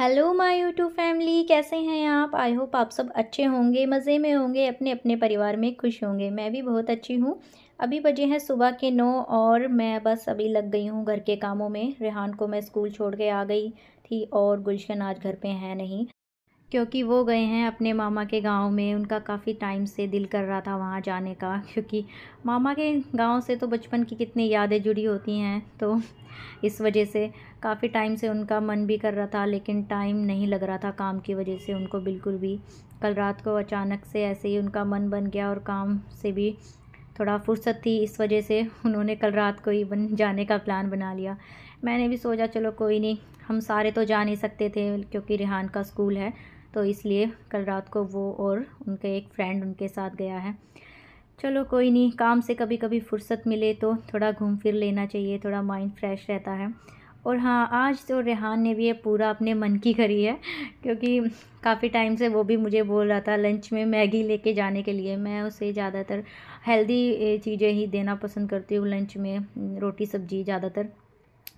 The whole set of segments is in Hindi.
हेलो माय यूट्यूब फैमिली कैसे हैं आप आई होप आप सब अच्छे होंगे मज़े में होंगे अपने अपने परिवार में खुश होंगे मैं भी बहुत अच्छी हूँ अभी बजे हैं सुबह के नौ और मैं बस अभी लग गई हूँ घर के कामों में रेहान को मैं स्कूल छोड़ के आ गई थी और गुलशन आज घर पे हैं नहीं क्योंकि वो गए हैं अपने मामा के गांव में उनका काफ़ी टाइम से दिल कर रहा था वहाँ जाने का क्योंकि मामा के गांव से तो बचपन की कितनी यादें जुड़ी होती हैं तो इस वजह से काफ़ी टाइम से उनका मन भी कर रहा था लेकिन टाइम नहीं लग रहा था काम की वजह से उनको बिल्कुल भी कल रात को अचानक से ऐसे ही उनका मन बन गया और काम से भी थोड़ा फुर्सत थी इस वजह से उन्होंने कल रात को ही बन जाने का प्लान बना लिया मैंने भी सोचा चलो कोई नहीं हम सारे तो जा नहीं सकते थे क्योंकि रिहान का स्कूल है तो इसलिए कल रात को वो और उनके एक फ्रेंड उनके साथ गया है चलो कोई नहीं काम से कभी कभी फुर्सत मिले तो थोड़ा घूम फिर लेना चाहिए थोड़ा माइंड फ्रेश रहता है और हाँ आज तो रेहान ने भी ये पूरा अपने मन की करी है क्योंकि काफ़ी टाइम से वो भी मुझे बोल रहा था लंच में मैगी लेके जाने के लिए मैं उसे ज़्यादातर हेल्दी चीज़ें ही देना पसंद करती हूँ लंच में रोटी सब्जी ज़्यादातर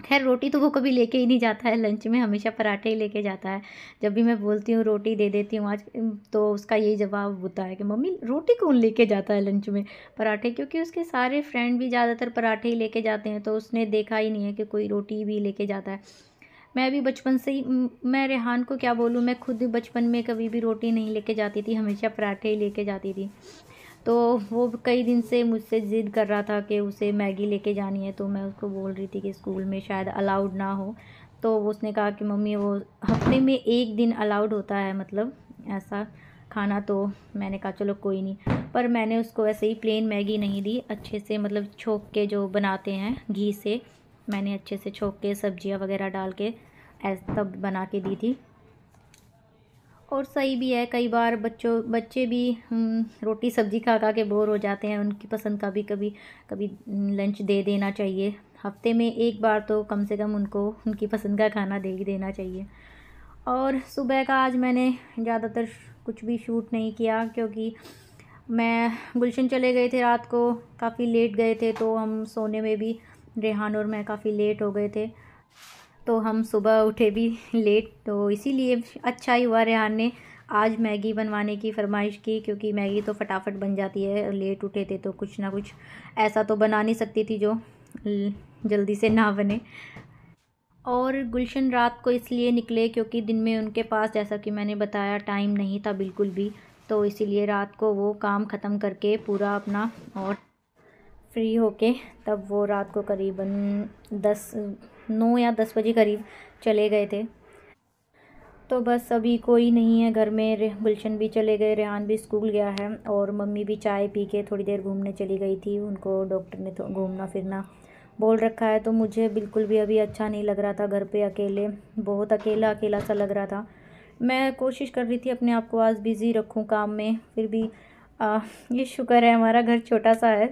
खैर रोटी तो वो कभी लेके ही नहीं जाता है लंच में हमेशा पराठे ही लेके जाता है जब भी मैं बोलती हूँ रोटी दे देती हूँ आज तो उसका यही जवाब होता है कि मम्मी रोटी कौन लेके जाता है लंच में पराठे क्योंकि उसके सारे फ्रेंड भी ज़्यादातर पराठे ही लेके जाते हैं तो उसने देखा ही नहीं है कि कोई रोटी भी लेके जाता है मैं भी बचपन से ही मैं रेहान को क्या बोलूँ मैं खुद बचपन में कभी भी रोटी नहीं लेके जाती थी हमेशा पराठे ही लेके जाती थी तो वो कई दिन से मुझसे ज़िद कर रहा था कि उसे मैगी लेके जानी है तो मैं उसको बोल रही थी कि स्कूल में शायद अलाउड ना हो तो उसने कहा कि मम्मी वो हफ्ते में एक दिन अलाउड होता है मतलब ऐसा खाना तो मैंने कहा चलो कोई नहीं पर मैंने उसको ऐसे ही प्लेन मैगी नहीं दी अच्छे से मतलब छोंक के जो बनाते हैं घी से मैंने अच्छे से छोंक के सब्जियां वगैरह डाल के ऐसा तब बना के दी थी और सही भी है कई बार बच्चों बच्चे भी हम्म, रोटी सब्ज़ी खा खा के बोर हो जाते हैं उनकी पसंद का भी कभी कभी हम्म, लंच दे देना चाहिए हफ्ते में एक बार तो कम से कम उनको उनकी पसंद का खाना दे ही देना चाहिए और सुबह का आज मैंने ज़्यादातर कुछ भी शूट नहीं किया क्योंकि मैं गुलशन चले गए थे रात को काफ़ी लेट गए थे तो हम सोने में भी रेहान और मैं काफ़ी लेट हो गए थे तो हम सुबह उठे भी लेट तो इसीलिए अच्छा ही हुआ रेहान ने आज मैगी बनवाने की फरमाइश की क्योंकि मैगी तो फटाफट बन जाती है लेट उठे थे तो कुछ ना कुछ ऐसा तो बना नहीं सकती थी जो जल्दी से ना बने और गुलशन रात को इसलिए निकले क्योंकि दिन में उनके पास जैसा कि मैंने बताया टाइम नहीं था बिल्कुल भी तो इसीलिए रात को वो काम ख़त्म करके पूरा अपना और फ्री होके तब वो रात को करीबन दस नौ या दस बजे करीब चले गए थे तो बस अभी कोई नहीं है घर में गुलशन भी चले गए रेहान भी स्कूल गया है और मम्मी भी चाय पी के थोड़ी देर घूमने चली गई थी उनको डॉक्टर ने तो घूमना फिरना बोल रखा है तो मुझे बिल्कुल भी अभी अच्छा नहीं लग रहा था घर पे अकेले बहुत अकेला अकेला सा लग रहा था मैं कोशिश कर रही थी अपने आप को आज बिज़ी रखूँ काम में फिर भी आ, ये शुक्र है हमारा घर छोटा सा है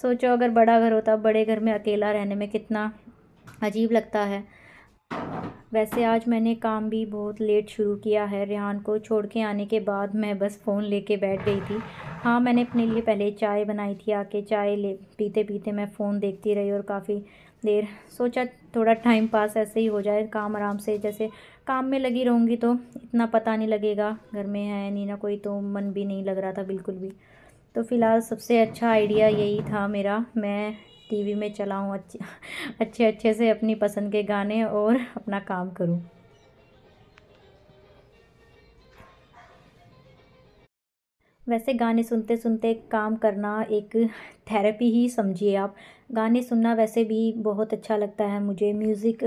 सोचो अगर बड़ा घर होता बड़े घर में अकेला रहने में कितना अजीब लगता है वैसे आज मैंने काम भी बहुत लेट शुरू किया है रेहान को छोड़ के आने के बाद मैं बस फ़ोन लेके बैठ गई थी हाँ मैंने अपने लिए पहले चाय बनाई थी आके चाय ले पीते पीते मैं फ़ोन देखती रही और काफ़ी देर सोचा थोड़ा टाइम पास ऐसे ही हो जाए काम आराम से जैसे काम में लगी रहूँगी तो इतना पता नहीं लगेगा घर में है नहीं ना कोई तो मन भी नहीं लग रहा था बिल्कुल भी तो फ़िलहाल सबसे अच्छा आइडिया यही था मेरा मैं टीवी में चलाऊँ अच्छे अच्छे अच्छे से अपनी पसंद के गाने और अपना काम करूँ वैसे गाने सुनते सुनते काम करना एक थेरेपी ही समझिए आप गाने सुनना वैसे भी बहुत अच्छा लगता है मुझे म्यूज़िक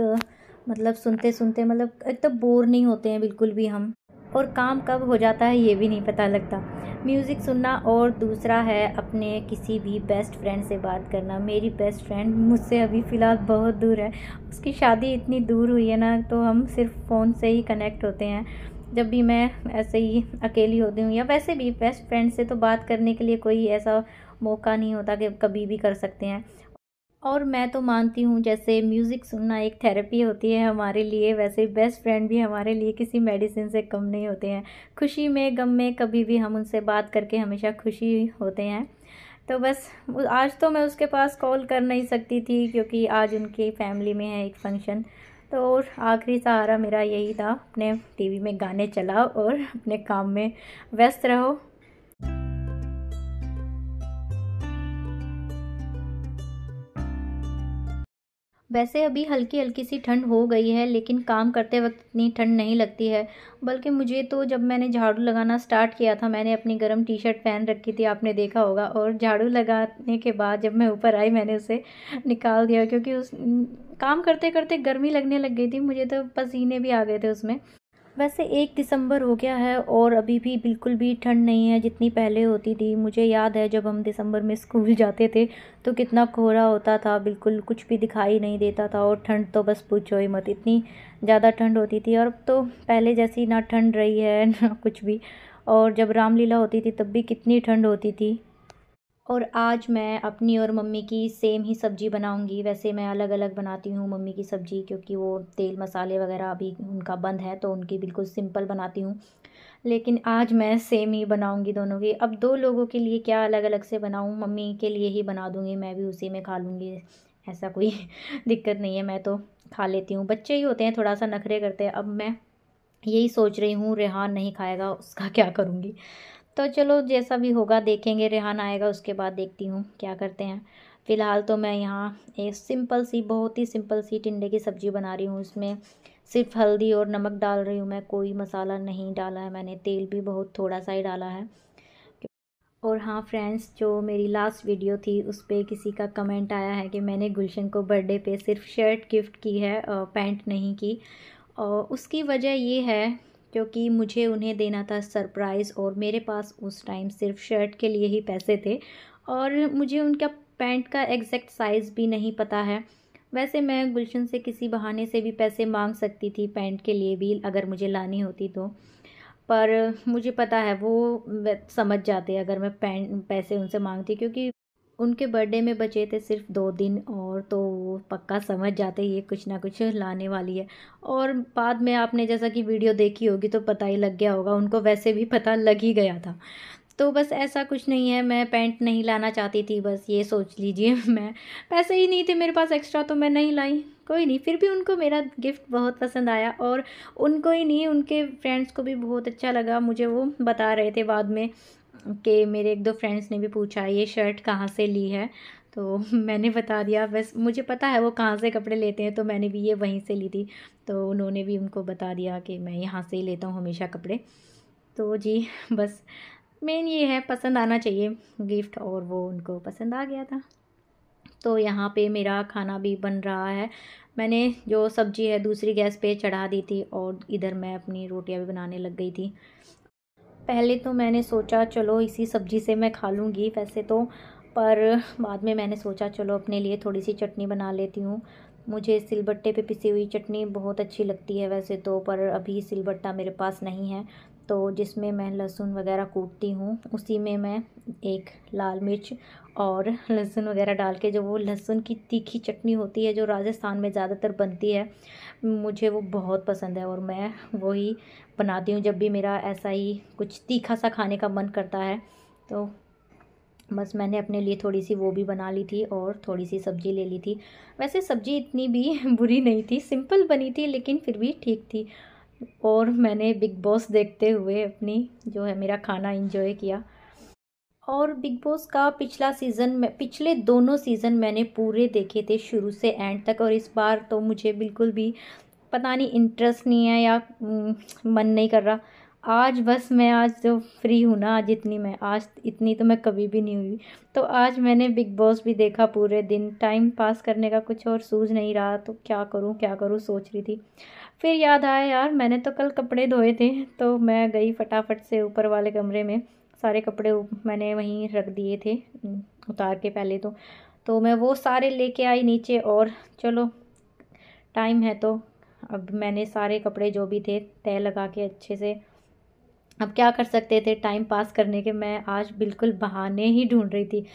मतलब सुनते सुनते मतलब एकदम तो बोर नहीं होते हैं बिल्कुल भी हम और काम कब हो जाता है ये भी नहीं पता लगता म्यूज़िक सुनना और दूसरा है अपने किसी भी बेस्ट फ्रेंड से बात करना मेरी बेस्ट फ्रेंड मुझसे अभी फ़िलहाल बहुत दूर है उसकी शादी इतनी दूर हुई है ना तो हम सिर्फ फ़ोन से ही कनेक्ट होते हैं जब भी मैं ऐसे ही अकेली होती हूँ या वैसे भी बेस्ट फ्रेंड से तो बात करने के लिए कोई ऐसा मौका नहीं होता कि कभी भी कर सकते हैं और मैं तो मानती हूँ जैसे म्यूज़िक सुनना एक थेरेपी होती है हमारे लिए वैसे बेस्ट फ्रेंड भी हमारे लिए किसी मेडिसिन से कम नहीं होते हैं खुशी में गम में कभी भी हम उनसे बात करके हमेशा खुशी होते हैं तो बस आज तो मैं उसके पास कॉल कर नहीं सकती थी क्योंकि आज उनकी फैमिली में है एक फंक्शन तो आखिरी सहारा मेरा यही था अपने टीवी में गाने चलाओ और अपने काम में व्यस्त रहो वैसे अभी हल्की हल्की सी ठंड हो गई है लेकिन काम करते वक्त इतनी ठंड नहीं लगती है बल्कि मुझे तो जब मैंने झाड़ू लगाना स्टार्ट किया था मैंने अपनी गर्म टी शर्ट पहन रखी थी आपने देखा होगा और झाड़ू लगाने के बाद जब मैं ऊपर आई मैंने उसे निकाल दिया क्योंकि उस काम करते करते गर्मी लगने लग गई थी मुझे तो पसीने भी आ गए थे उसमें वैसे एक दिसंबर हो गया है और अभी भी बिल्कुल भी ठंड नहीं है जितनी पहले होती थी मुझे याद है जब हम दिसंबर में स्कूल जाते थे तो कितना कोहरा होता था बिल्कुल कुछ भी दिखाई नहीं देता था और ठंड तो बस पूछो ही मत इतनी ज़्यादा ठंड होती थी और अब तो पहले जैसी ना ठंड रही है ना कुछ भी और जब रामलीला होती थी तब भी कितनी ठंड होती थी और आज मैं अपनी और मम्मी की सेम ही सब्ज़ी बनाऊंगी वैसे मैं अलग अलग बनाती हूँ मम्मी की सब्ज़ी क्योंकि वो तेल मसाले वगैरह अभी उनका बंद है तो उनकी बिल्कुल सिंपल बनाती हूँ लेकिन आज मैं सेम ही बनाऊंगी दोनों की अब दो लोगों के लिए क्या अलग अलग से बनाऊँ मम्मी के लिए ही बना दूँगी मैं भी उसी में खा लूँगी ऐसा कोई दिक्कत नहीं है मैं तो खा लेती हूँ बच्चे ही होते हैं थोड़ा सा नखरे करते हैं अब मैं यही सोच रही हूँ रेहान नहीं खाएगा उसका क्या करूँगी तो चलो जैसा भी होगा देखेंगे रेहान आएगा उसके बाद देखती हूँ क्या करते हैं फ़िलहाल तो मैं यहाँ एक सिंपल सी बहुत ही सिंपल सी टिंडे की सब्ज़ी बना रही हूँ इसमें सिर्फ हल्दी और नमक डाल रही हूँ मैं कोई मसाला नहीं डाला है मैंने तेल भी बहुत थोड़ा सा ही डाला है और हाँ फ्रेंड्स जो मेरी लास्ट वीडियो थी उस पर किसी का कमेंट आया है कि मैंने गुलशन को बर्थडे पे सिर्फ शर्ट गिफ्ट की है पैंट नहीं की और उसकी वजह ये है क्योंकि मुझे उन्हें देना था सरप्राइज़ और मेरे पास उस टाइम सिर्फ शर्ट के लिए ही पैसे थे और मुझे उनका पैंट का एग्जैक्ट साइज़ भी नहीं पता है वैसे मैं गुलशन से किसी बहाने से भी पैसे मांग सकती थी पैंट के लिए भी अगर मुझे लानी होती तो पर मुझे पता है वो समझ जाते अगर मैं पैंट पैसे उनसे मांगती क्योंकि उनके बर्थडे में बचे थे सिर्फ दो दिन और तो वो पक्का समझ जाते ये कुछ ना कुछ लाने वाली है और बाद में आपने जैसा कि वीडियो देखी होगी तो पता ही लग गया होगा उनको वैसे भी पता लग ही गया था तो बस ऐसा कुछ नहीं है मैं पैंट नहीं लाना चाहती थी बस ये सोच लीजिए मैं पैसे ही नहीं थे मेरे पास एक्स्ट्रा तो मैं नहीं लाई कोई नहीं फिर भी उनको मेरा गिफ्ट बहुत पसंद आया और उनको ही नहीं उनके फ्रेंड्स को भी बहुत अच्छा लगा मुझे वो बता रहे थे बाद में के मेरे एक दो फ्रेंड्स ने भी पूछा ये शर्ट कहाँ से ली है तो मैंने बता दिया बस मुझे पता है वो कहाँ से कपड़े लेते हैं तो मैंने भी ये वहीं से ली थी तो उन्होंने भी उनको बता दिया कि मैं यहाँ से ही लेता हूँ हमेशा कपड़े तो जी बस मेन ये है पसंद आना चाहिए गिफ्ट और वो उनको पसंद आ गया था तो यहाँ पे मेरा खाना भी बन रहा है मैंने जो सब्ज़ी है दूसरी गैस पे चढ़ा दी थी और इधर मैं अपनी रोटियाँ भी बनाने लग गई थी पहले तो मैंने सोचा चलो इसी सब्ज़ी से मैं खा लूँगी वैसे तो पर बाद में मैंने सोचा चलो अपने लिए थोड़ी सी चटनी बना लेती हूँ मुझे सिलबट्टे पे पिसी हुई चटनी बहुत अच्छी लगती है वैसे तो पर अभी सिलबट्टा मेरे पास नहीं है तो जिसमें मैं लहसुन वगैरह कूटती हूँ उसी में मैं एक लाल मिर्च और लहसुन वगैरह डाल के जो वो लहसुन की तीखी चटनी होती है जो राजस्थान में ज़्यादातर बनती है मुझे वो बहुत पसंद है और मैं वही बनाती हूँ जब भी मेरा ऐसा ही कुछ तीखा सा खाने का मन करता है तो बस मैंने अपने लिए थोड़ी सी वो भी बना ली थी और थोड़ी सी सब्ज़ी ले ली थी वैसे सब्ज़ी इतनी भी बुरी नहीं थी सिंपल बनी थी लेकिन फिर भी ठीक थी और मैंने बिग बॉस देखते हुए अपनी जो है मेरा खाना इन्जॉय किया और बिग बॉस का पिछला सीज़न में पिछले दोनों सीज़न मैंने पूरे देखे थे शुरू से एंड तक और इस बार तो मुझे बिल्कुल भी पता नहीं इंटरेस्ट नहीं है या हम्म, मन नहीं कर रहा आज बस मैं आज जो फ्री हूँ ना आज इतनी मैं आज इतनी तो मैं कभी भी नहीं हुई तो आज मैंने बिग बॉस भी देखा पूरे दिन टाइम पास करने का कुछ और सूझ नहीं रहा तो क्या करूँ क्या करूँ सोच रही थी फिर याद आया यार मैंने तो कल कपड़े धोए थे तो मैं गई फटाफट से ऊपर वाले कमरे में सारे कपड़े मैंने वहीं रख दिए थे उतार के पहले तो तो मैं वो सारे लेके आई नीचे और चलो टाइम है तो अब मैंने सारे कपड़े जो भी थे तय लगा के अच्छे से अब क्या कर सकते थे टाइम पास करने के मैं आज बिल्कुल बहाने ही ढूंढ रही थी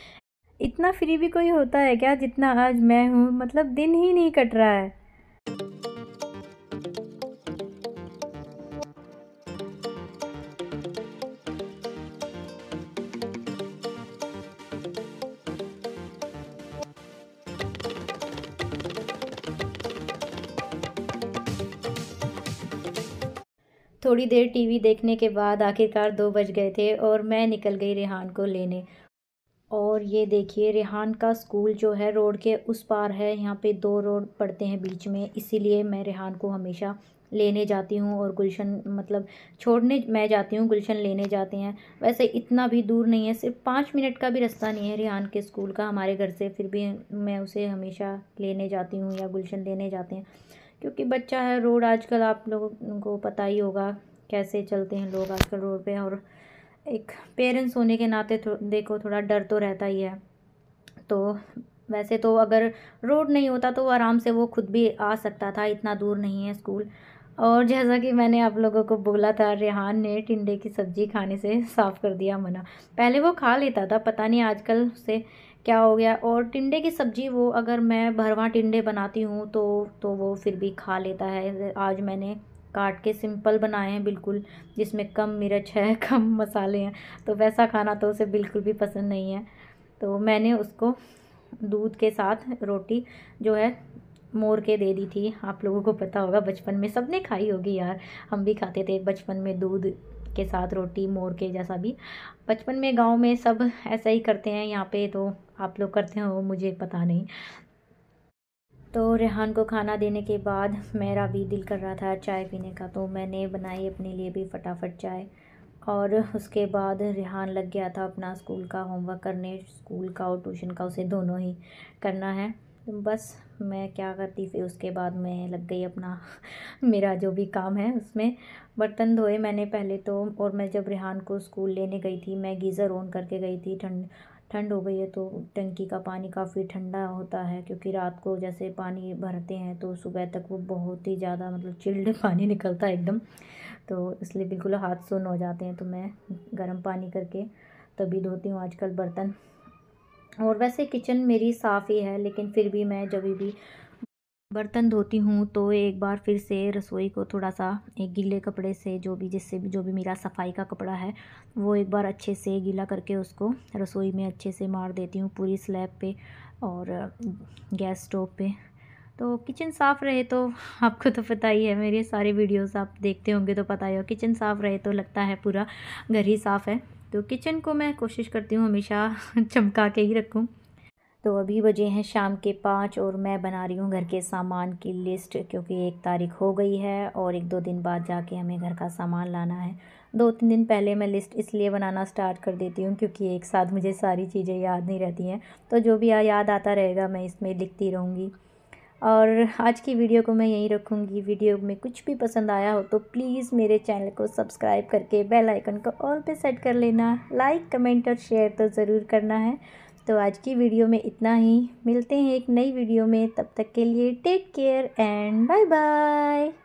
इतना फ्री भी कोई होता है क्या जितना आज मैं हूँ मतलब दिन ही नहीं कट रहा है थोड़ी देर टीवी देखने के बाद आखिरकार दो बज गए थे और मैं निकल गई रेहान को लेने और ये देखिए रेहान का स्कूल जो है रोड के उस पार है यहाँ पे दो रोड पड़ते हैं बीच में इसीलिए मैं रेहान को हमेशा लेने जाती हूँ और गुलशन मतलब छोड़ने मैं जाती हूँ गुलशन लेने जाते हैं वैसे इतना भी दूर नहीं है सिर्फ पाँच मिनट का भी रास्ता नहीं है रिहान के स्कूल का हमारे घर से फिर भी मैं उसे हमेशा लेने जाती हूँ या गुलशन लेने जाते हैं क्योंकि बच्चा है रोड आजकल आप लोगों को पता ही होगा कैसे चलते हैं लोग आजकल रोड पे और एक पेरेंट्स होने के नाते थो, देखो थोड़ा डर तो रहता ही है तो वैसे तो अगर रोड नहीं होता तो आराम से वो खुद भी आ सकता था इतना दूर नहीं है स्कूल और जैसा कि मैंने आप लोगों को बोला था रेहान ने टिंडे की सब्ज़ी खाने से साफ़ कर दिया मना पहले वो खा लेता था पता नहीं आजकल से क्या हो गया और टिंडे की सब्ज़ी वो अगर मैं भरवा टिंडे बनाती हूँ तो तो वो फिर भी खा लेता है आज मैंने काट के सिंपल बनाए हैं बिल्कुल जिसमें कम मिर्च है कम मसाले हैं तो वैसा खाना तो उसे बिल्कुल भी पसंद नहीं है तो मैंने उसको दूध के साथ रोटी जो है मोर के दे दी थी आप लोगों को पता होगा बचपन में सबने खाई होगी यार हम भी खाते थे बचपन में दूध के साथ रोटी मोर के जैसा भी बचपन में गांव में सब ऐसा ही करते हैं यहाँ पे तो आप लोग करते हो मुझे पता नहीं तो रेहान को खाना देने के बाद मेरा भी दिल कर रहा था चाय पीने का तो मैंने बनाई अपने लिए भी फटाफट चाय और उसके बाद रेहान लग गया था अपना स्कूल का होमवर्क करने स्कूल का और ट्यूशन का उसे दोनों ही करना है तो बस मैं क्या करती फिर उसके बाद मैं लग गई अपना मेरा जो भी काम है उसमें बर्तन धोए मैंने पहले तो और मैं जब रेहान को स्कूल लेने गई थी मैं गीज़र ऑन करके गई थी ठंड ठंड हो गई है तो टंकी का पानी काफ़ी ठंडा होता है क्योंकि रात को जैसे पानी भरते हैं तो सुबह तक वो बहुत ही ज़्यादा मतलब चिल्ड पानी निकलता है एकदम तो इसलिए बिल्कुल हाथ सुन हो जाते हैं तो मैं गर्म पानी करके तभी धोती हूँ आजकल बर्तन और वैसे किचन मेरी साफ़ ही है लेकिन फिर भी मैं जब भी बर्तन धोती हूँ तो एक बार फिर से रसोई को थोड़ा सा एक गीले कपड़े से जो भी जिससे भी जो भी मेरा सफाई का कपड़ा है वो एक बार अच्छे से गीला करके उसको रसोई में अच्छे से मार देती हूँ पूरी स्लैब पे और गैस स्टोव पे तो किचन साफ़ रहे तो आपको तो पता ही है मेरे सारे वीडियोस आप देखते होंगे तो पता ही हो किचन साफ़ रहे तो लगता है पूरा घर ही साफ़ है तो किचन को मैं कोशिश करती हूँ हमेशा चमका के ही रखूँ तो अभी बजे हैं शाम के पाँच और मैं बना रही हूँ घर के सामान की लिस्ट क्योंकि एक तारीख हो गई है और एक दो दिन बाद जाके हमें घर का सामान लाना है दो तीन दिन पहले मैं लिस्ट इसलिए बनाना स्टार्ट कर देती हूँ क्योंकि एक साथ मुझे सारी चीज़ें याद नहीं रहती हैं तो जो भी याद आता रहेगा मैं इसमें लिखती रहूँगी और आज की वीडियो को मैं यहीं रखूँगी वीडियो में कुछ भी पसंद आया हो तो प्लीज़ मेरे चैनल को सब्सक्राइब करके बेल आइकन को ऑल पे सेट कर लेना लाइक कमेंट और शेयर तो ज़रूर करना है तो आज की वीडियो में इतना ही मिलते हैं एक नई वीडियो में तब तक के लिए take care and bye bye